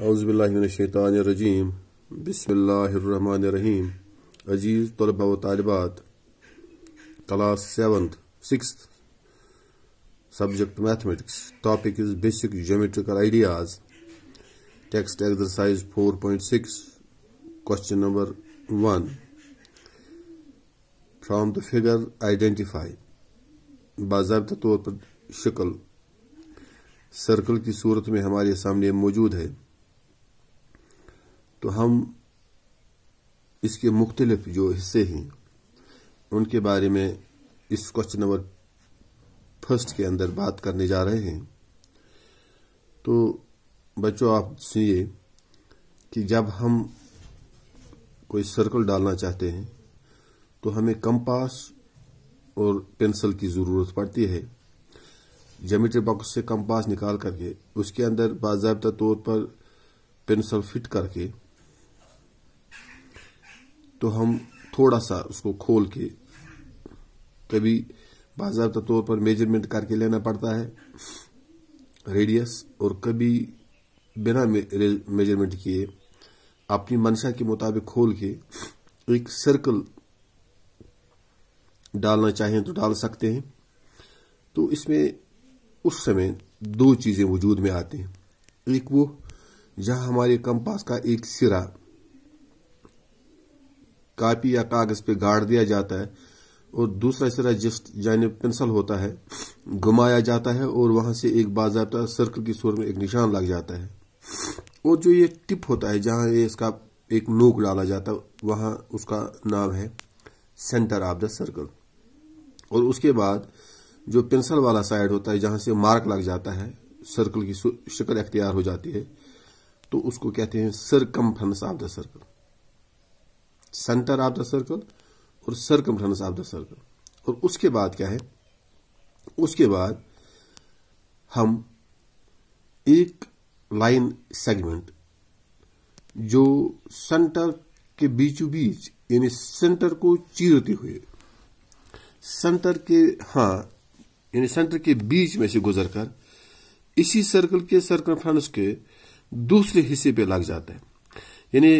रजीम बिस्मिल्लाहमान रहीम अजीज़ तलबा व तलबात class seventh six subject mathematics topic is basic geometrical ideas text exercise six question number one from the figure identify बाबा तौर पर शक्ल सर्कल की सूरत में हमारे सामने मौजूद है तो हम इसके मुख्तलिफ जो हिस्से हैं उनके बारे में इस क्वेश्चन नंबर फर्स्ट के अंदर बात करने जा रहे हैं तो बच्चों आप सुनिए कि जब हम कोई सर्कल डालना चाहते हैं तो हमें कंपास और पेंसिल की ज़रूरत पड़ती है जमीटर बॉक्स से कंपास निकाल करके उसके अंदर बाजाबा तौर पर पेंसिल फिट करके तो हम थोड़ा सा उसको खोल के कभी बाजाबा तौर पर मेजरमेंट करके लेना पड़ता है रेडियस और कभी बिना मेजरमेंट किए अपनी मंशा के मुताबिक खोल के एक सर्कल डालना चाहें तो डाल सकते हैं तो इसमें उस समय दो चीज़ें वजूद में आती हैं एक वो जहां हमारे कंपास का एक सिरा कापी या कागज पे गाड़ दिया जाता है और दूसरा सिरा जिस जानब पेंसिल होता है घुमाया जाता है और वहां से एक बाजाबा सर्कल की सूरत में एक निशान लग जाता है और जो ये टिप होता है जहाँ ये इसका एक नोक डाला जाता है वहाँ उसका नाम है सेंटर ऑफ द सर्कल और उसके बाद जो पेंसिल वाला साइड होता है जहां से मार्क लग जाता है सर्कल की शक्ल अख्तियार हो जाती है तो उसको कहते हैं circum of the circle centre of the circle और सर्कमफ्रेंस ऑफ द सर्कल और उसके बाद क्या है उसके बाद हम एक लाइन सेगमेंट जो सेंटर के बीचों बीच यानी सेंटर को चीरते हुए सेंटर के हां यानी सेंटर के बीच में से गुजरकर इसी सर्कल के सर्कमफ्रेंस के दूसरे हिस्से पे लग जाता है यानी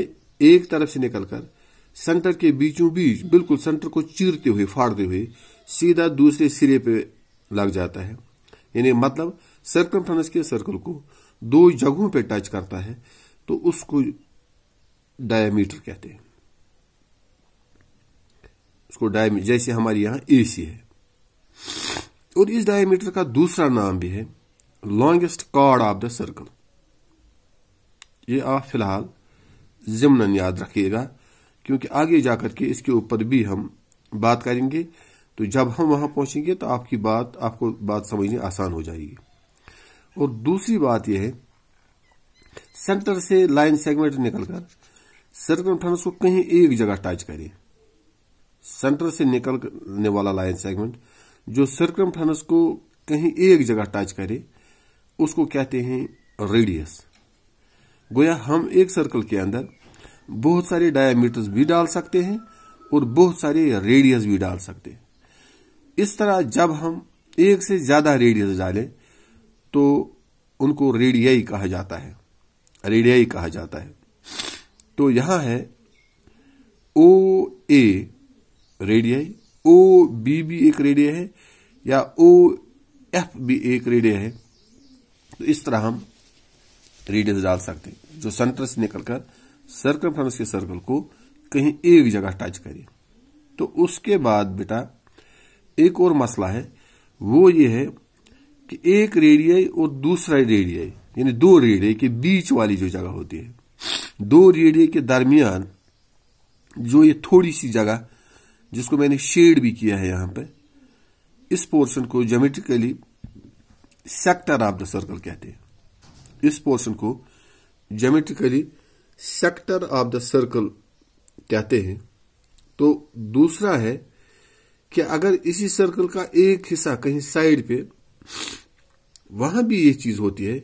एक तरफ से निकलकर सेंटर के बीचों बीच बिल्कुल सेंटर को चीरते हुए फाड़ते हुए सीधा दूसरे सिरे पे लग जाता है यानी मतलब सर्कम के सर्कल को दो जगहों पे टच करता है तो उसको डायमीटर कहते हैं उसको डायमी जैसे हमारे यहां ए सी है और इस डायमीटर का दूसरा नाम भी है longest chord of the circle ये आप फिलहाल जिमनन याद रखिएगा क्योंकि आगे जाकर के इसके ऊपर भी हम बात करेंगे तो जब हम वहां पहुंचेंगे तो आपकी बात आपको बात समझने आसान हो जाएगी और दूसरी बात यह है सेंटर से लाइन सेगमेंट निकलकर सर्कमफ्रेंस को कहीं एक जगह टच करें सेंटर से निकलने वाला लाइन सेगमेंट जो सर्कमफ्रेंस को कहीं एक जगह टच करे उसको कहते हैं रेडियस गोया हम एक सर्कल के अंदर बहुत सारे डायमीटर्स भी डाल सकते हैं और बहुत सारे रेडियस भी डाल सकते हैं इस तरह जब हम एक से ज्यादा रेडियस डालें तो उनको रेडियाई कहा जाता है रेडियाई कहा जाता है तो यहां है ओ ए रेडियाई ओ बी भी एक रेडिया है या ओ एफ भी एक रेडिया है तो इस तरह हम रेडियस डाल सकते हैं जो सेंटर से निकलकर सर्कम के सर्कल को कहीं एक जगह टच करे तो उसके बाद बेटा एक और मसला है वो ये है कि एक रेडियाई और दूसरा रेडियाई यानी दो रेडियाई के बीच वाली जो जगह होती है दो रेडियाई के दरमियान जो ये थोड़ी सी जगह जिसको मैंने शेड भी किया है यहां पे इस पोर्शन को geometrically sector of the circle कहते हैं इस पोर्शन को geometrically sector of the circle कहते हैं तो दूसरा है कि अगर इसी सर्कल का एक हिस्सा कहीं साइड पे वहां भी ये चीज होती है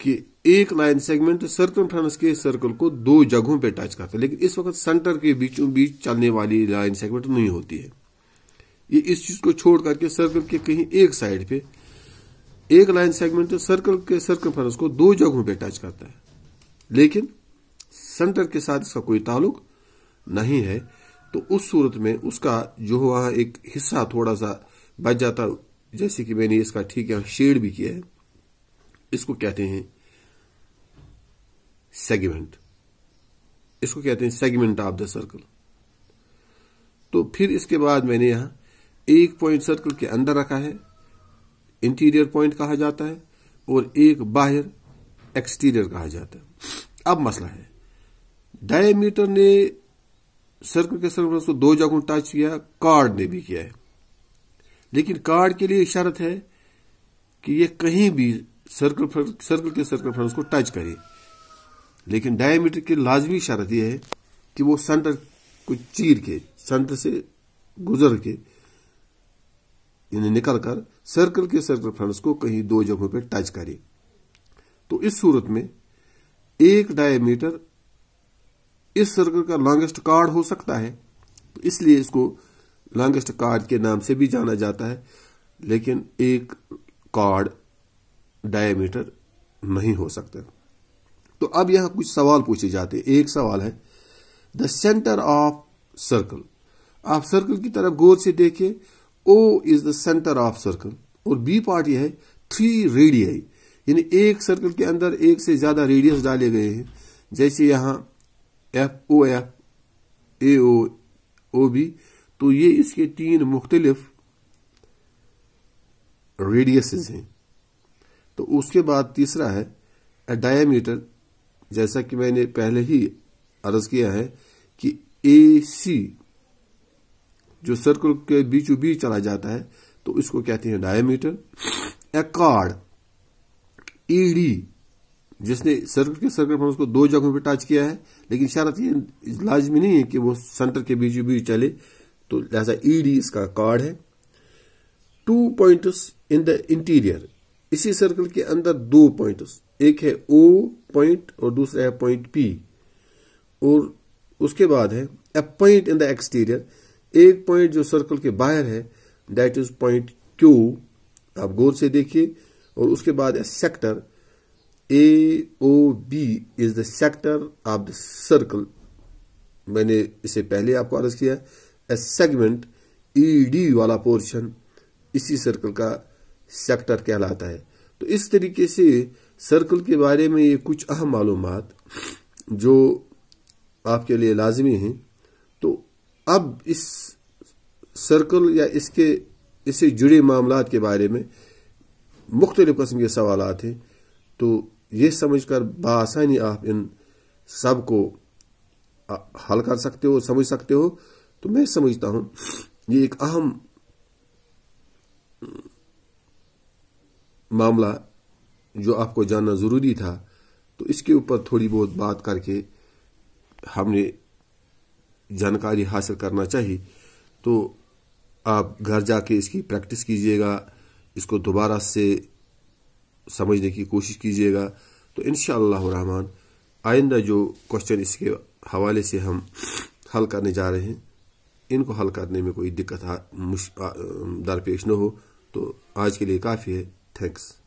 कि एक लाइन सेगमेंट सर्कल सर्कम के सर्कल को दो जगहों पे टच करता है लेकिन इस वक्त सेंटर के बीचों बीच चलने वाली लाइन सेगमेंट नहीं होती है ये इस चीज को छोड़ करके सर्कल के कहीं एक साइड पे एक लाइन सेगमेंट सर्कल के सर्कल सर्कम को दो जगहों पे टच करता है लेकिन सेंटर के साथ इसका कोई ताल्लुक नहीं है तो उस सूरत में उसका जो हुआ एक हिस्सा थोड़ा सा बच जाता जैसे कि मैंने इसका ठीक यहां शेड भी किया है इसको कहते हैं सेगमेंट इसको कहते हैं सेगमेंट ऑफ द सर्कल तो फिर इसके बाद मैंने यहां एक पॉइंट सर्कल के अंदर रखा है इंटीरियर पॉइंट कहा जाता है और एक बाहर एक्सटीरियर कहा जाता है अब मसला है डायमीटर ने सर्कल के सर्कल को दो जगहों टच किया कार्ड ने भी किया है लेकिन कार्ड के लिए शर्त है कि ये कहीं भी सर्कल सर्कल के सर्कल को टच करे लेकिन डायमीटर की लाजमी शर्त यह है कि वो सेंटर को चीर के सेंटर से गुजर के इन्हें निकल कर सर्कल के सर्कल फ्रंट्स को कहीं दो जगहों पर टच करे तो इस सूरत में एक डायमीटर इस सर्कल का लॉन्गेस्ट कार्ड हो सकता है तो इसलिए इसको लॉन्गेस्ट कार्ड के नाम से भी जाना जाता है लेकिन एक कार्ड डायमीटर नहीं हो सकता तो अब यहां कुछ सवाल पूछे जाते हैं एक सवाल है द सेंटर ऑफ सर्कल आप सर्कल की तरफ गौर से देखें O is the centre of circle और बी पार्ट यह है थ्री रेडियाई यानी एक सर्कल के अंदर एक से ज्यादा रेडियस डाले गए हैं जैसे यहां F O F A O O B तो ये इसके तीन मुख्तलिफ रेडियस हैं तो उसके बाद तीसरा है ए डायामीटर जैसा कि मैंने पहले ही अर्ज किया है कि ए सी जो सर्कल के बीचों बीच चला जाता है तो इसको कहते हैं डायमीटर ए कार्ड जिसने सर्कल के सर्कल पर उसको दो जगहों पर टच किया है लेकिन शरात तो ये लाजमी नहीं है कि वो सेंटर के बीच बीच चले तो लिहाजा ई e डी इसका कार्ड है two points in the interior इसी सर्कल के अंदर दो पॉइंट्स एक है ओ पॉइंट और दूसरा है पॉइंट पी और उसके बाद है a point in the exterior एक पॉइंट जो सर्कल के बाहर है दैट इज पॉइंट क्यू आप गौर से देखिए और उसके बाद a sector AOB is the sector of the circle मैंने इसे पहले आपको अर्ज किया ए सेगमेंट ईडी वाला पोर्शन इसी सर्कल का सेक्टर कहलाता है तो इस तरीके से सर्कल के बारे में ये कुछ अहम मालूम जो आपके लिए लाजमी हैं तो अब इस सर्कल या इसके इससे जुड़े मामला के बारे में मुख्तलिफ़ कस्म के सवाल हैं तो ये समझकर बसानी आप इन सब को हल कर सकते हो समझ सकते हो तो मैं समझता हूं ये एक अहम मामला जो आपको जानना ज़रूरी था तो इसके ऊपर थोड़ी बहुत बात करके हमने जानकारी हासिल करना चाहिए तो आप घर जाके इसकी प्रैक्टिस कीजिएगा इसको दोबारा से समझने की कोशिश कीजिएगा तो इन रहमान आइंदा जो क्वेश्चन इसके हवाले से हम हल करने जा रहे हैं इनको हल करने में कोई दिक्कत दरपेश न हो तो आज के लिए काफ़ी है थैंक्स